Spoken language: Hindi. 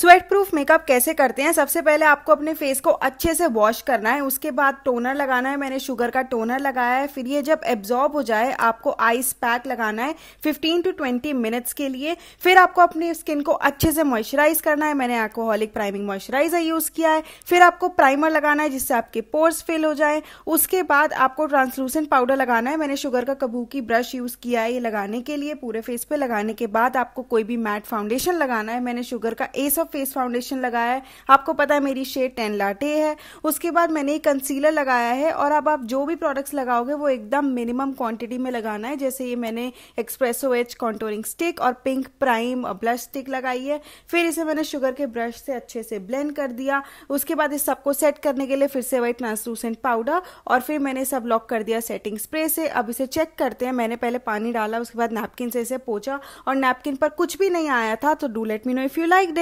स्वेट प्रूफ मेकअप कैसे करते हैं सबसे पहले आपको अपने फेस को अच्छे से वॉश करना है उसके बाद टोनर लगाना है मैंने शुगर का टोनर लगाया है फिर ये जब एब्जॉर्ब हो जाए आपको आइस पैक लगाना है 15 टू 20 मिनट्स के लिए फिर आपको अपनी स्किन को अच्छे से मॉइस्चराइज करना है मैंने एल्कोहलिक प्राइमिंग मॉइस्चराइजर यूज किया है फिर आपको प्राइमर लगाना है जिससे आपके पोर्स फिल हो जाए उसके बाद आपको ट्रांसलूसेंट पाउडर लगाना है मैंने शुगर का कबूकी ब्रश यूज किया है ये लगाने के लिए पूरे फेस पे लगाने के बाद आपको कोई भी मैट फाउंडेशन लगाना है मैंने शुगर का एस ऑफ फेस फाउंडेशन लगाया है आपको पता है मेरी शेड टेन लाटे है उसके बाद मैंने कंसीलर लगाया है और अब आप जो भी प्रोडक्ट्स लगाओगे वो एकदम मिनिमम क्वांटिटी में लगाना है जैसे ये मैंने एक्सप्रेसो एच कॉन्टोरिंग स्टिक और पिंक प्राइम ब्लश स्टिक लगाई है फिर इसे मैंने शुगर के ब्रश से अच्छे से ब्लेंड कर दिया उसके बाद इस सबको सेट करने के लिए फिर से वही ट्रांसलूसेंट पाउडर और फिर मैंने सब लॉक कर दिया सेटिंग स्प्रे से अब इसे चेक करते हैं मैंने पहले पानी डाला उसके बाद नैपकिन से इसे पोछा और नैपकिन पर कुछ भी नहीं आया था तो do let me know if you like day